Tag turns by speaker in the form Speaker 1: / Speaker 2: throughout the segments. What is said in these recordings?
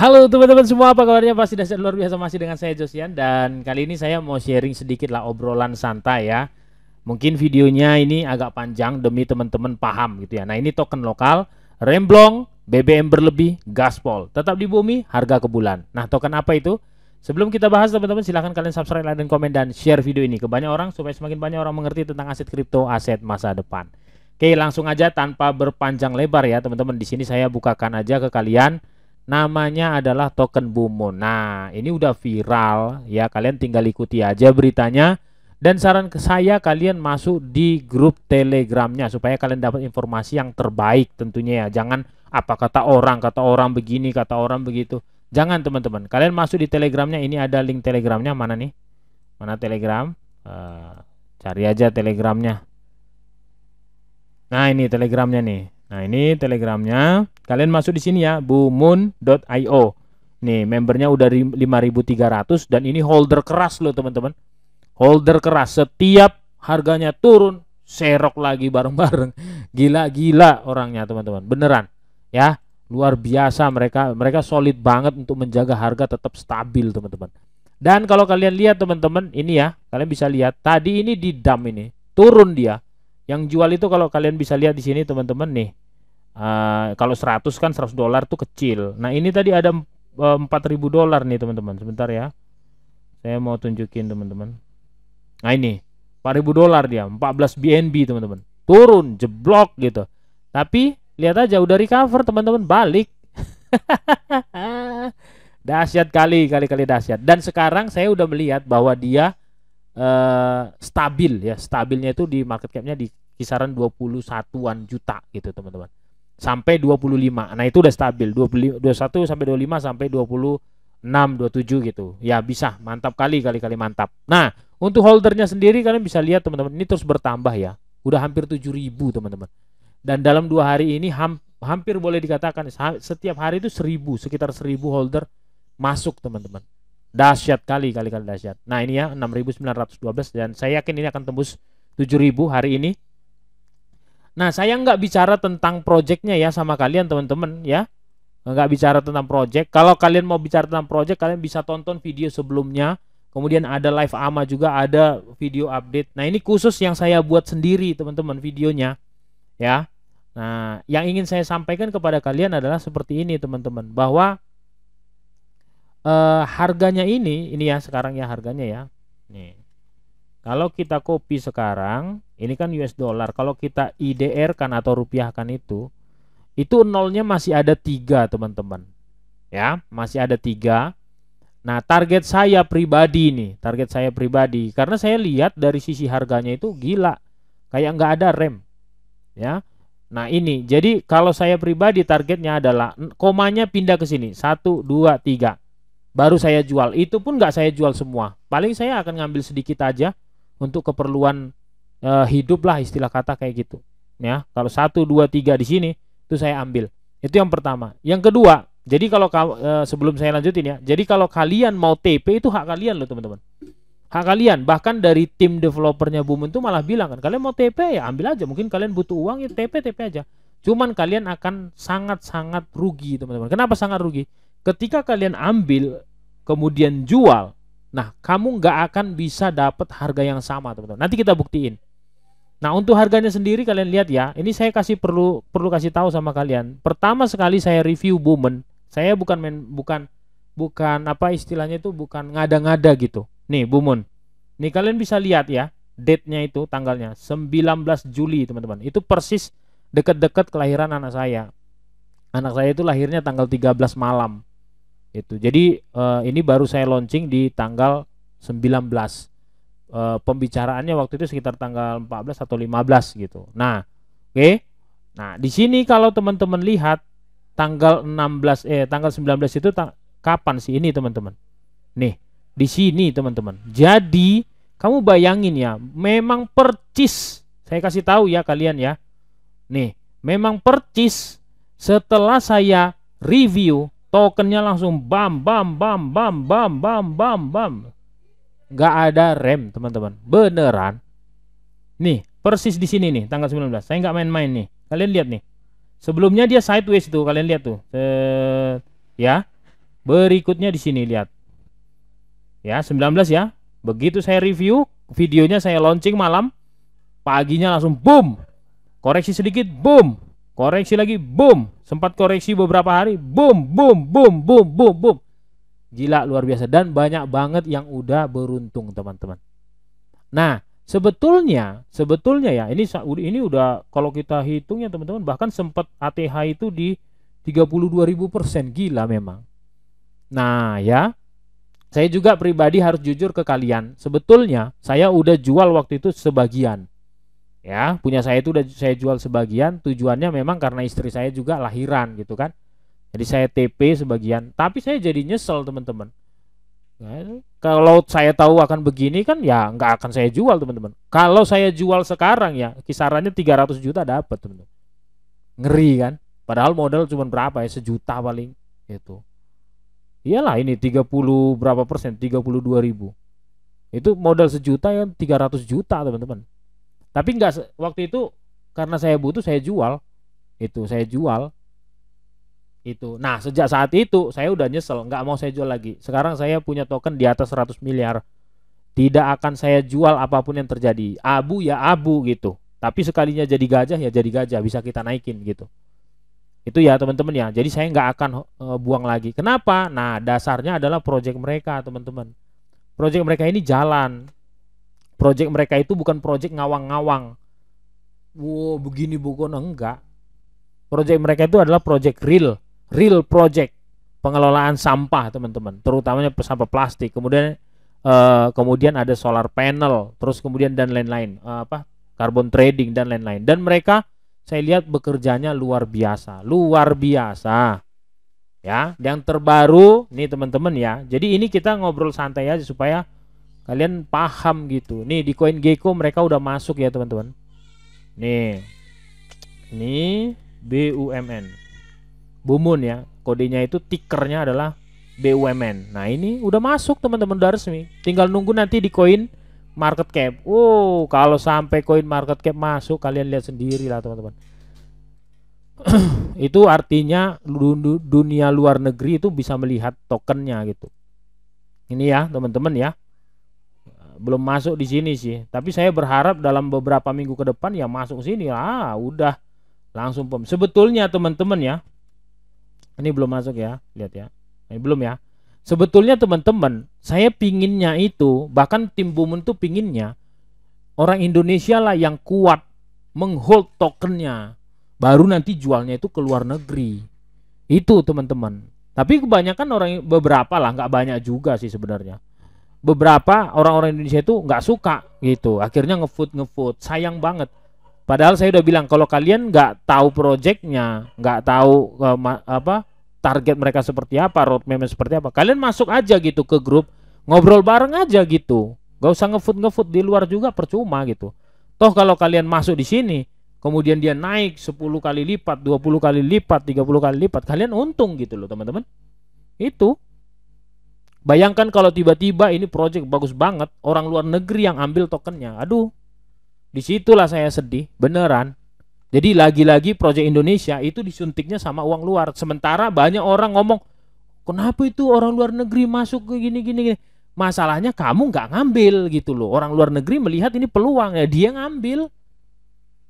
Speaker 1: Halo teman-teman semua, apa kabarnya? Pasti dasar luar biasa masih dengan saya Josian dan kali ini saya mau sharing sedikit lah obrolan santai ya. Mungkin videonya ini agak panjang demi teman-teman paham gitu ya. Nah ini token lokal, remblong, BBM berlebih, gaspol. Tetap di bumi, harga ke bulan. Nah token apa itu? Sebelum kita bahas teman-teman silahkan kalian subscribe, like, dan komen dan share video ini ke banyak orang supaya semakin banyak orang mengerti tentang aset kripto, aset masa depan. Oke langsung aja tanpa berpanjang lebar ya teman-teman. Di sini saya bukakan aja ke kalian namanya adalah token Bumun. Nah, ini udah viral ya, kalian tinggal ikuti aja beritanya. Dan saran ke saya kalian masuk di grup Telegramnya supaya kalian dapat informasi yang terbaik tentunya ya. Jangan apa kata orang, kata orang begini, kata orang begitu. Jangan teman-teman. Kalian masuk di Telegramnya. Ini ada link Telegramnya mana nih? Mana Telegram? Uh, cari aja Telegramnya. Nah ini Telegramnya nih. Nah ini Telegramnya. Kalian masuk di sini ya, bumun.io. Nih, membernya udah 5300 dan ini holder keras loh, teman-teman. Holder keras setiap harganya turun, serok lagi bareng-bareng. Gila-gila orangnya, teman-teman. Beneran. Ya, luar biasa mereka. Mereka solid banget untuk menjaga harga tetap stabil, teman-teman. Dan kalau kalian lihat teman-teman, ini ya, kalian bisa lihat tadi ini di dump ini, turun dia. Yang jual itu kalau kalian bisa lihat di sini teman-teman nih, Uh, kalau 100 kan 100 dolar tuh kecil. Nah, ini tadi ada uh, eh, 4000 dolar nih, teman-teman. Sebentar ya. Saya mau tunjukin, teman-teman. Nah, ini 4000 dolar dia, 14 BNB, teman-teman. Turun, jeblok gitu. Tapi lihat aja udah recover, teman-teman, balik. dahsyat kali, kali-kali dahsyat. Dan sekarang saya udah melihat bahwa dia uh, stabil ya. Stabilnya itu di market capnya di kisaran 21-an juta gitu, teman-teman sampai 25. Nah, itu udah stabil 20, 21 sampai 25 sampai 26 27 gitu. Ya, bisa. Mantap kali kali-kali mantap. Nah, untuk holdernya sendiri kalian bisa lihat teman-teman, ini terus bertambah ya. Udah hampir 7000 teman-teman. Dan dalam dua hari ini hampir boleh dikatakan setiap hari itu 1000, sekitar 1000 holder masuk teman-teman. Dahsyat kali kali-kali dahsyat. Nah, ini ya 6912 dan saya yakin ini akan tembus 7000 hari ini Nah, saya nggak bicara tentang projectnya ya sama kalian teman-teman ya. Nggak bicara tentang project. Kalau kalian mau bicara tentang project, kalian bisa tonton video sebelumnya. Kemudian ada live AMA juga, ada video update. Nah, ini khusus yang saya buat sendiri teman-teman videonya. Ya. Nah, yang ingin saya sampaikan kepada kalian adalah seperti ini teman-teman, bahwa eh, harganya ini, ini ya sekarang ya harganya ya. Nih. Kalau kita copy sekarang, ini kan US dollar. Kalau kita IDR kan atau rupiah kan itu, itu nolnya masih ada tiga teman-teman. Ya, masih ada tiga. Nah, target saya pribadi nih, target saya pribadi, karena saya lihat dari sisi harganya itu gila, kayak nggak ada rem, ya. Nah ini, jadi kalau saya pribadi targetnya adalah komanya pindah ke sini satu dua tiga, baru saya jual. Itu pun nggak saya jual semua, paling saya akan ngambil sedikit aja untuk keperluan e, hidup istilah kata kayak gitu ya kalau satu dua tiga di sini itu saya ambil itu yang pertama yang kedua jadi kalau e, sebelum saya lanjutin ya jadi kalau kalian mau TP itu hak kalian loh teman-teman hak kalian bahkan dari tim developernya Bumi itu malah bilang kan kalian mau TP ya ambil aja mungkin kalian butuh uang ya TP TP aja cuman kalian akan sangat-sangat rugi teman-teman kenapa sangat rugi ketika kalian ambil kemudian jual nah kamu nggak akan bisa dapat harga yang sama teman-teman nanti kita buktiin Nah, untuk harganya sendiri kalian lihat ya. Ini saya kasih perlu perlu kasih tahu sama kalian. Pertama sekali saya review Bowman. Saya bukan men, bukan bukan apa istilahnya itu bukan ngada-ngada gitu. Nih, Bowman. Nih kalian bisa lihat ya, date-nya itu tanggalnya 19 Juli, teman-teman. Itu persis dekat-dekat kelahiran anak saya. Anak saya itu lahirnya tanggal 13 malam. Itu. Jadi eh, ini baru saya launching di tanggal 19 e, pembicaraannya waktu itu sekitar tanggal 14 atau 15 gitu. Nah, oke. Okay? Nah, di sini kalau teman-teman lihat tanggal 16 eh tanggal 19 itu ta kapan sih ini teman-teman? Nih, di sini teman-teman. Jadi, kamu bayangin ya, memang percis. Saya kasih tahu ya kalian ya. Nih, memang percis setelah saya review tokennya langsung bam bam bam bam bam bam bam bam nggak ada rem teman-teman beneran nih persis di sini nih tanggal 19 saya nggak main-main nih kalian lihat nih sebelumnya dia sideways tuh kalian lihat tuh Set, ya berikutnya di sini lihat ya 19 ya begitu saya review videonya saya launching malam paginya langsung boom koreksi sedikit boom koreksi lagi boom sempat koreksi beberapa hari boom boom boom boom boom boom Gila luar biasa dan banyak banget yang udah beruntung teman-teman. Nah, sebetulnya sebetulnya ya ini ini udah kalau kita hitung ya teman-teman bahkan sempat ATH itu di 32.000% gila memang. Nah, ya. Saya juga pribadi harus jujur ke kalian. Sebetulnya saya udah jual waktu itu sebagian. Ya, punya saya itu udah saya jual sebagian tujuannya memang karena istri saya juga lahiran gitu kan. Jadi saya TP sebagian, tapi saya jadi nyesel teman-teman. Nah, kalau saya tahu akan begini kan ya nggak akan saya jual teman-teman. Kalau saya jual sekarang ya kisarannya 300 juta dapat teman-teman. Ngeri kan? Padahal modal cuma berapa ya? Sejuta paling itu. Iyalah ini 30 berapa persen? 32 ribu. Itu modal sejuta ya 300 juta teman-teman. Tapi nggak waktu itu karena saya butuh saya jual itu saya jual itu. Nah, sejak saat itu saya udah nyesel, nggak mau saya jual lagi. Sekarang saya punya token di atas 100 miliar. Tidak akan saya jual apapun yang terjadi. Abu ya abu gitu. Tapi sekalinya jadi gajah ya jadi gajah, bisa kita naikin gitu. Itu ya teman-teman ya. Jadi saya nggak akan e, buang lagi. Kenapa? Nah, dasarnya adalah project mereka, teman-teman. Project mereka ini jalan. Project mereka itu bukan project ngawang-ngawang. Wow, begini bukan enggak. Project mereka itu adalah project real real project pengelolaan sampah teman-teman terutamanya sampah plastik kemudian uh, kemudian ada solar panel terus kemudian dan lain-lain uh, apa carbon trading dan lain-lain dan mereka saya lihat bekerjanya luar biasa luar biasa ya yang terbaru nih teman-teman ya jadi ini kita ngobrol santai aja supaya kalian paham gitu nih di koin gecko mereka udah masuk ya teman-teman nih ini BUMN Bumun ya. Kodenya itu tikernya adalah BUMN. Nah, ini udah masuk teman-teman udah resmi. Tinggal nunggu nanti di koin market cap. Wow, kalau sampai koin market cap masuk kalian lihat sendiri lah teman-teman. itu artinya dunia luar negeri itu bisa melihat tokennya gitu. Ini ya teman-teman ya. Belum masuk di sini sih, tapi saya berharap dalam beberapa minggu ke depan ya masuk sini. lah udah langsung pem. Sebetulnya teman-teman ya, ini belum masuk ya lihat ya ini belum ya sebetulnya teman-teman saya pinginnya itu bahkan tim Bumun tuh pinginnya orang Indonesia lah yang kuat menghold tokennya baru nanti jualnya itu ke luar negeri itu teman-teman tapi kebanyakan orang beberapa lah nggak banyak juga sih sebenarnya beberapa orang-orang Indonesia itu nggak suka gitu akhirnya ngefood ngefood sayang banget padahal saya udah bilang kalau kalian nggak tahu projectnya nggak tahu uh, ma- apa target mereka seperti apa, roadmap seperti apa. Kalian masuk aja gitu ke grup, ngobrol bareng aja gitu. Gak usah ngefood ngefood di luar juga percuma gitu. Toh kalau kalian masuk di sini, kemudian dia naik 10 kali lipat, 20 kali lipat, 30 kali lipat, kalian untung gitu loh, teman-teman. Itu Bayangkan kalau tiba-tiba ini project bagus banget, orang luar negeri yang ambil tokennya. Aduh. Disitulah saya sedih, beneran. Jadi lagi-lagi proyek Indonesia itu disuntiknya sama uang luar. Sementara banyak orang ngomong, kenapa itu orang luar negeri masuk ke gini-gini? Masalahnya kamu nggak ngambil gitu loh. Orang luar negeri melihat ini peluang ya dia ngambil.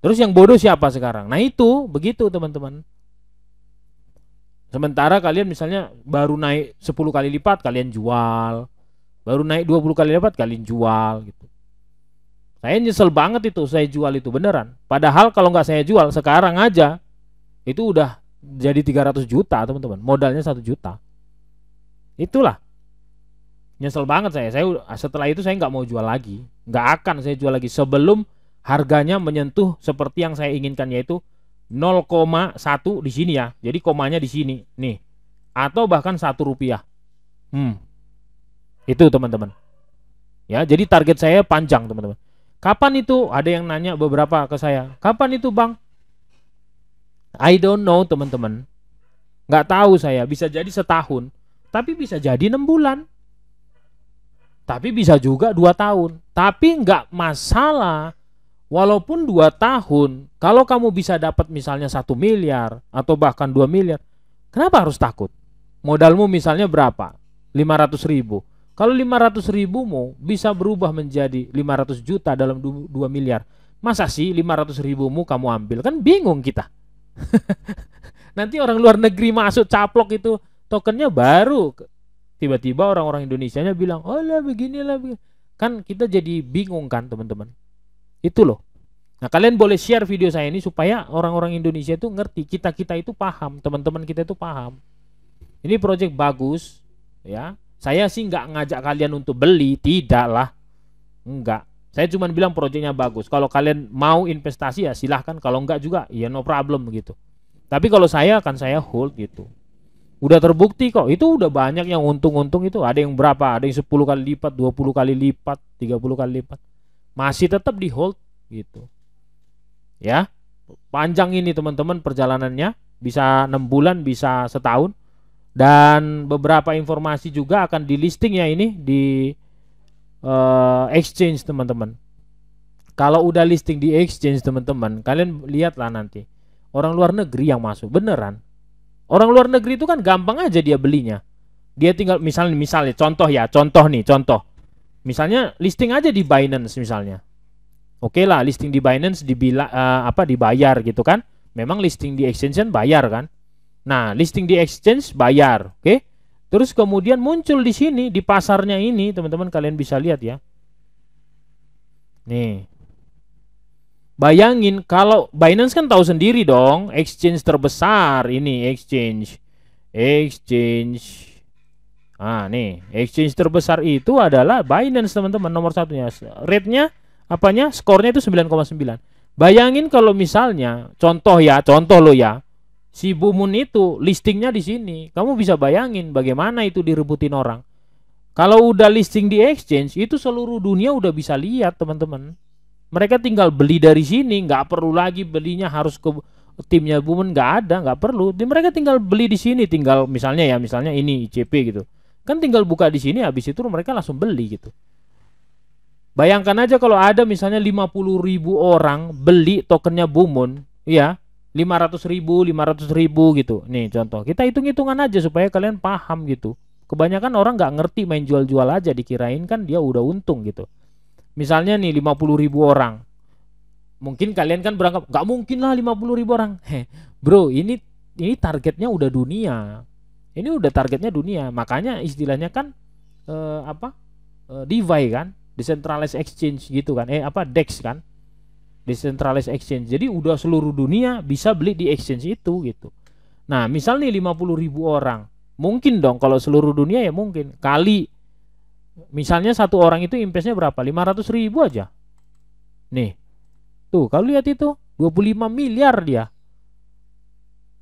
Speaker 1: Terus yang bodoh siapa sekarang? Nah itu begitu teman-teman. Sementara kalian misalnya baru naik 10 kali lipat kalian jual. Baru naik 20 kali lipat kalian jual gitu. Saya nyesel banget itu saya jual itu beneran. Padahal kalau nggak saya jual sekarang aja itu udah jadi 300 juta teman-teman. Modalnya satu juta. Itulah. Nyesel banget saya. Saya setelah itu saya nggak mau jual lagi. Nggak akan saya jual lagi sebelum harganya menyentuh seperti yang saya inginkan yaitu 0,1 di sini ya. Jadi komanya di sini nih. Atau bahkan satu rupiah. Hmm. Itu teman-teman. Ya, jadi target saya panjang teman-teman. Kapan itu? Ada yang nanya beberapa ke saya. Kapan itu bang? I don't know teman-teman. Nggak tahu saya. Bisa jadi setahun. Tapi bisa jadi enam bulan. Tapi bisa juga dua tahun. Tapi nggak masalah. Walaupun dua tahun, kalau kamu bisa dapat misalnya satu miliar atau bahkan dua miliar, kenapa harus takut? Modalmu misalnya berapa? 500 ribu kalau 500 ribumu bisa berubah menjadi 500 juta dalam 2 miliar. Masa sih 500 ribumu kamu ambil? Kan bingung kita. Nanti orang luar negeri masuk caplok itu tokennya baru. Tiba-tiba orang-orang Indonesianya bilang, oh lah beginilah. Begini. Kan kita jadi bingung kan teman-teman. Itu loh. Nah kalian boleh share video saya ini supaya orang-orang Indonesia itu ngerti. Kita-kita itu paham. Teman-teman kita itu paham. Ini project bagus ya saya sih nggak ngajak kalian untuk beli, tidaklah, Enggak. Saya cuma bilang proyeknya bagus. Kalau kalian mau investasi ya silahkan. Kalau enggak juga ya no problem gitu. Tapi kalau saya akan saya hold gitu. Udah terbukti kok. Itu udah banyak yang untung-untung itu. Ada yang berapa? Ada yang 10 kali lipat, 20 kali lipat, 30 kali lipat. Masih tetap di hold gitu. Ya. Panjang ini teman-teman perjalanannya. Bisa enam bulan, bisa setahun. Dan beberapa informasi juga akan di listing ya ini di uh, exchange teman-teman. Kalau udah listing di exchange teman-teman, kalian lihatlah nanti orang luar negeri yang masuk beneran. Orang luar negeri itu kan gampang aja dia belinya. Dia tinggal misalnya misalnya contoh ya, contoh nih, contoh. Misalnya listing aja di Binance misalnya. Oke okay lah, listing di Binance dibila, uh, apa dibayar gitu kan. Memang listing di exchange bayar kan. Nah, listing di exchange bayar, oke? Okay? Terus kemudian muncul di sini di pasarnya ini, teman-teman kalian bisa lihat ya. Nih. Bayangin kalau Binance kan tahu sendiri dong, exchange terbesar ini exchange. Exchange. Ah, nih, exchange terbesar itu adalah Binance, teman-teman, nomor satunya. Rate-nya apanya? Skornya itu 9,9. Bayangin kalau misalnya contoh ya, contoh lo ya si Bumun itu listingnya di sini. Kamu bisa bayangin bagaimana itu direbutin orang. Kalau udah listing di exchange itu seluruh dunia udah bisa lihat teman-teman. Mereka tinggal beli dari sini, nggak perlu lagi belinya harus ke timnya Bumun nggak ada, nggak perlu. Jadi mereka tinggal beli di sini, tinggal misalnya ya misalnya ini ICP gitu. Kan tinggal buka di sini, habis itu mereka langsung beli gitu. Bayangkan aja kalau ada misalnya puluh ribu orang beli tokennya Bumun, ya 500 ribu, 500 ribu gitu. Nih contoh, kita hitung-hitungan aja supaya kalian paham gitu. Kebanyakan orang nggak ngerti main jual-jual aja, dikirain kan dia udah untung gitu. Misalnya nih 50 ribu orang. Mungkin kalian kan berangkat, nggak mungkin lah 50 ribu orang. Heh, bro, ini ini targetnya udah dunia. Ini udah targetnya dunia, makanya istilahnya kan eh, apa? Eh, DeFi kan, decentralized exchange gitu kan. Eh apa DEX kan? decentralized exchange. Jadi udah seluruh dunia bisa beli di exchange itu gitu. Nah, misalnya nih 50 ribu orang, mungkin dong kalau seluruh dunia ya mungkin kali misalnya satu orang itu investnya berapa? 500 ribu aja. Nih. Tuh, kalau lihat itu 25 miliar dia.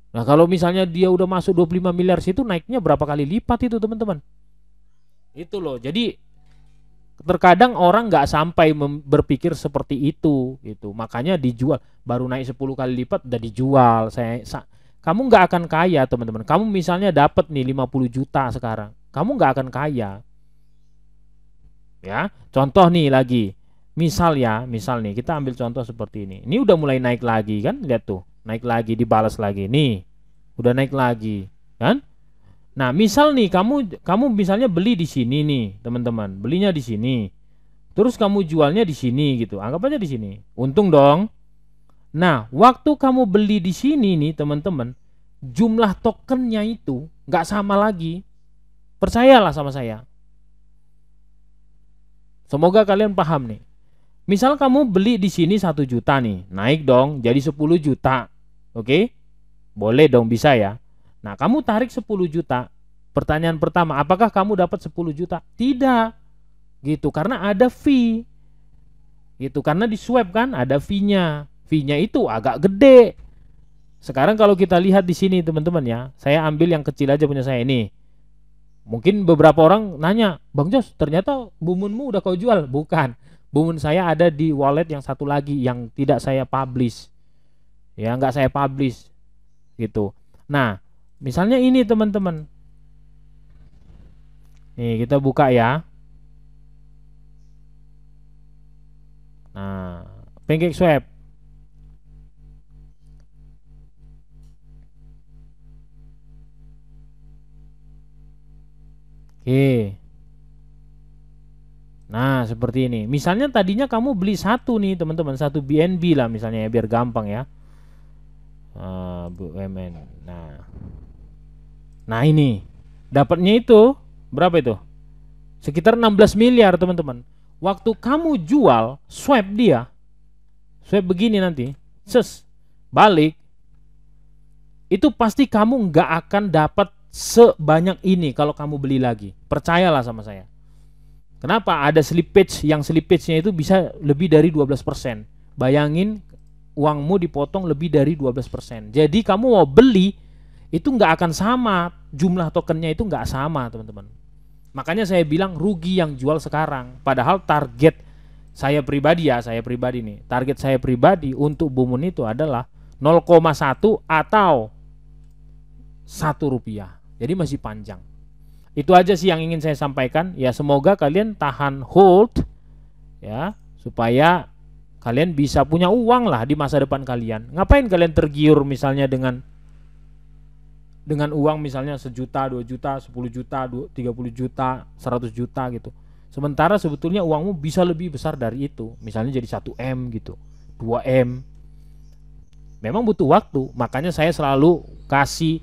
Speaker 1: Nah, kalau misalnya dia udah masuk 25 miliar situ naiknya berapa kali lipat itu, teman-teman? Itu loh. Jadi terkadang orang nggak sampai berpikir seperti itu gitu makanya dijual baru naik 10 kali lipat udah dijual saya sa kamu nggak akan kaya teman-teman kamu misalnya dapat nih 50 juta sekarang kamu nggak akan kaya ya contoh nih lagi misal ya misal nih kita ambil contoh seperti ini ini udah mulai naik lagi kan lihat tuh naik lagi dibalas lagi nih udah naik lagi kan Nah, misal nih kamu kamu misalnya beli di sini nih, teman-teman. Belinya di sini. Terus kamu jualnya di sini gitu. Anggap aja di sini. Untung dong. Nah, waktu kamu beli di sini nih, teman-teman, jumlah tokennya itu nggak sama lagi. Percayalah sama saya. Semoga kalian paham nih. Misal kamu beli di sini satu juta nih, naik dong jadi 10 juta. Oke? Boleh dong bisa ya. Nah, kamu tarik 10 juta. Pertanyaan pertama, apakah kamu dapat 10 juta? Tidak. Gitu, karena ada fee. Gitu, karena di kan ada fee-nya. Fee-nya itu agak gede. Sekarang kalau kita lihat di sini teman-teman ya, saya ambil yang kecil aja punya saya ini. Mungkin beberapa orang nanya, Bang Jos, ternyata bumunmu udah kau jual? Bukan. Bumun saya ada di wallet yang satu lagi yang tidak saya publish. Ya, nggak saya publish. Gitu. Nah, Misalnya ini teman-teman. Nih, kita buka ya. Nah, pancake swab. Oke. Nah, seperti ini. Misalnya tadinya kamu beli satu nih, teman-teman, satu BNB lah misalnya ya, biar gampang ya. Uh, ah, BUMN. Nah, Nah ini dapatnya itu berapa itu? Sekitar 16 miliar teman-teman. Waktu kamu jual swipe dia, swipe begini nanti, ses balik, itu pasti kamu nggak akan dapat sebanyak ini kalau kamu beli lagi. Percayalah sama saya. Kenapa? Ada slippage yang slippage-nya itu bisa lebih dari 12%. Bayangin uangmu dipotong lebih dari 12%. Jadi kamu mau beli itu nggak akan sama jumlah tokennya itu nggak sama teman-teman makanya saya bilang rugi yang jual sekarang padahal target saya pribadi ya saya pribadi nih target saya pribadi untuk bumun itu adalah 0,1 atau satu rupiah jadi masih panjang itu aja sih yang ingin saya sampaikan ya semoga kalian tahan hold ya supaya kalian bisa punya uang lah di masa depan kalian ngapain kalian tergiur misalnya dengan dengan uang misalnya sejuta, dua juta, sepuluh juta, tiga puluh juta, seratus juta gitu. Sementara sebetulnya uangmu bisa lebih besar dari itu, misalnya jadi satu m gitu, dua m. Memang butuh waktu, makanya saya selalu kasih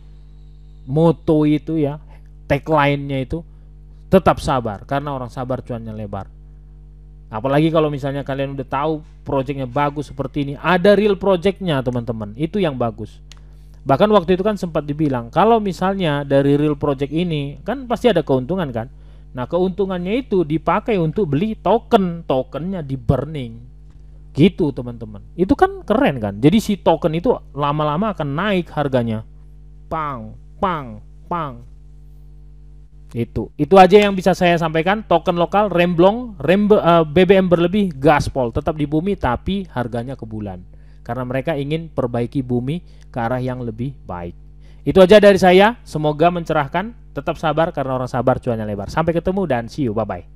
Speaker 1: moto itu ya, tagline-nya itu tetap sabar karena orang sabar cuannya lebar. Apalagi kalau misalnya kalian udah tahu projectnya bagus seperti ini, ada real projectnya teman-teman, itu yang bagus. Bahkan waktu itu kan sempat dibilang kalau misalnya dari real project ini kan pasti ada keuntungan kan. Nah, keuntungannya itu dipakai untuk beli token, tokennya di burning. Gitu, teman-teman. Itu kan keren kan. Jadi si token itu lama-lama akan naik harganya. Pang, pang, pang. Itu. Itu aja yang bisa saya sampaikan. Token lokal remblong, rembe, uh, eh, BBM berlebih, gaspol tetap di bumi tapi harganya ke bulan karena mereka ingin perbaiki bumi ke arah yang lebih baik. Itu aja dari saya, semoga mencerahkan. Tetap sabar karena orang sabar cuannya lebar. Sampai ketemu dan see you, bye-bye.